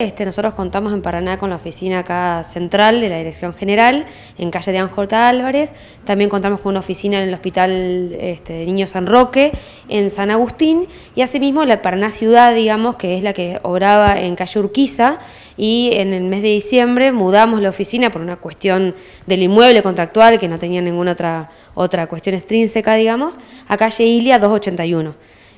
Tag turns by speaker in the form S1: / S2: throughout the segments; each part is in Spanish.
S1: Este, nosotros contamos en Paraná con la oficina acá central de la Dirección General, en calle de Anjorta Álvarez. También contamos con una oficina en el Hospital este, de Niños San Roque, en San Agustín. Y asimismo la Paraná Ciudad, digamos, que es la que obraba en calle Urquiza. Y en el mes de diciembre mudamos la oficina por una cuestión del inmueble contractual, que no tenía ninguna otra, otra cuestión extrínseca, digamos, a calle Ilia 281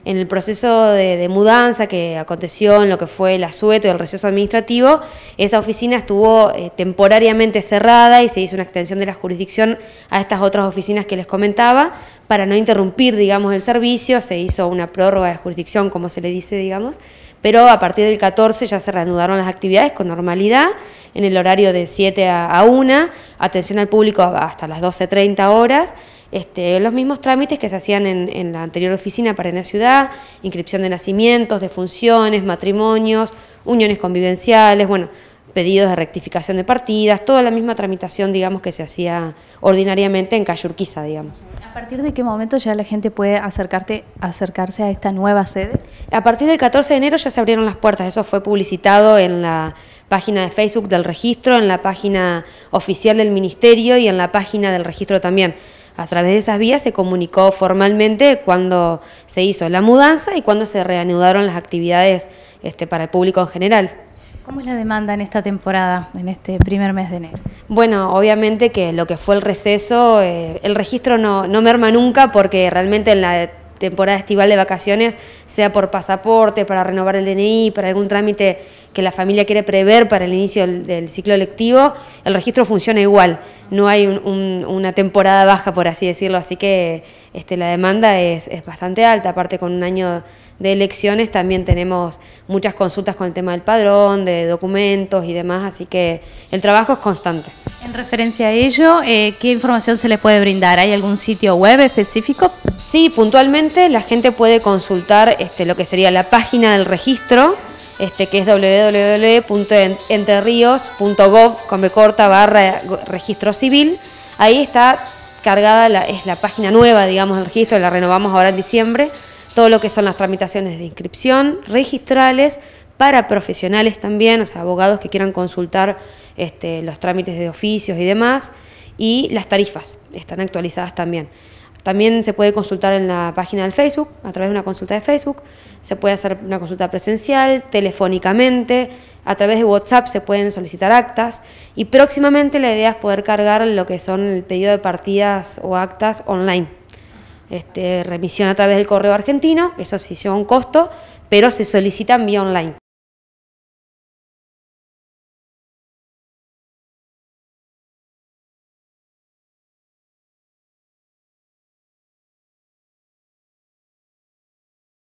S1: en el proceso de, mudanza que aconteció en lo que fue el asueto y el receso administrativo, esa oficina estuvo eh, temporariamente cerrada y se hizo una extensión de la jurisdicción a estas otras oficinas que les comentaba para no interrumpir, digamos, el servicio, se hizo una prórroga de jurisdicción, como se le dice, digamos, pero a partir del 14 ya se reanudaron las actividades con normalidad, en el horario de 7 a, a 1, atención al público hasta las 12.30 horas, este, los mismos trámites que se hacían en, la anterior oficina para en la ciudad, inscripción de nacimientos, de funciones, matrimonios, uniones convivenciales, bueno, pedidos de rectificación de partidas, toda la misma tramitación, digamos, que se hacía ordinariamente en Cayurquiza, digamos. ¿A partir de qué momento ya la gente puede acercarte, acercarse a esta nueva sede? A partir del 14 de enero ya se abrieron las puertas, eso fue publicitado en la página de Facebook del registro, en la página oficial del ministerio y en la página del registro también. A través de esas vías se comunicó formalmente cuando se hizo la mudanza y cuando se reanudaron las actividades este, para el público en general. ¿Cómo es la demanda en esta temporada, en este primer mes de enero? Bueno, obviamente que lo que fue el receso, eh, el registro no, no merma nunca porque realmente en la temporada estival de vacaciones, sea por pasaporte, para renovar el DNI, para algún trámite que la familia quiere prever para el inicio del, ciclo electivo, el registro funciona igual. No hay una temporada baja, por así decirlo, así que este, la demanda es bastante alta. Aparte, con un año de elecciones también tenemos muchas consultas con el tema del padrón, de documentos y demás, así que el trabajo es constante. En referencia a ello, eh, ¿qué información se le puede brindar? ¿Hay algún sitio web específico? Sí, puntualmente la gente puede consultar este, lo que sería la página del registro, este, que es www.enterrios.gov, con corta, barra registro civil. Ahí está cargada, es la página nueva, digamos, del registro, la renovamos ahora en diciembre, todo lo que son las tramitaciones de inscripción, registrales, para profesionales también, o sea, abogados que quieran consultar este, los trámites de oficios y demás, y las tarifas están actualizadas también. También se puede consultar en la página del Facebook, a través de una consulta de Facebook, se puede hacer una consulta presencial, telefónicamente, a través de WhatsApp se pueden solicitar actas y próximamente la idea es poder cargar lo que son el pedido de partidas o actas online. Este, remisión a través del correo argentino, eso sí lleva un costo, pero se solicitan vía online.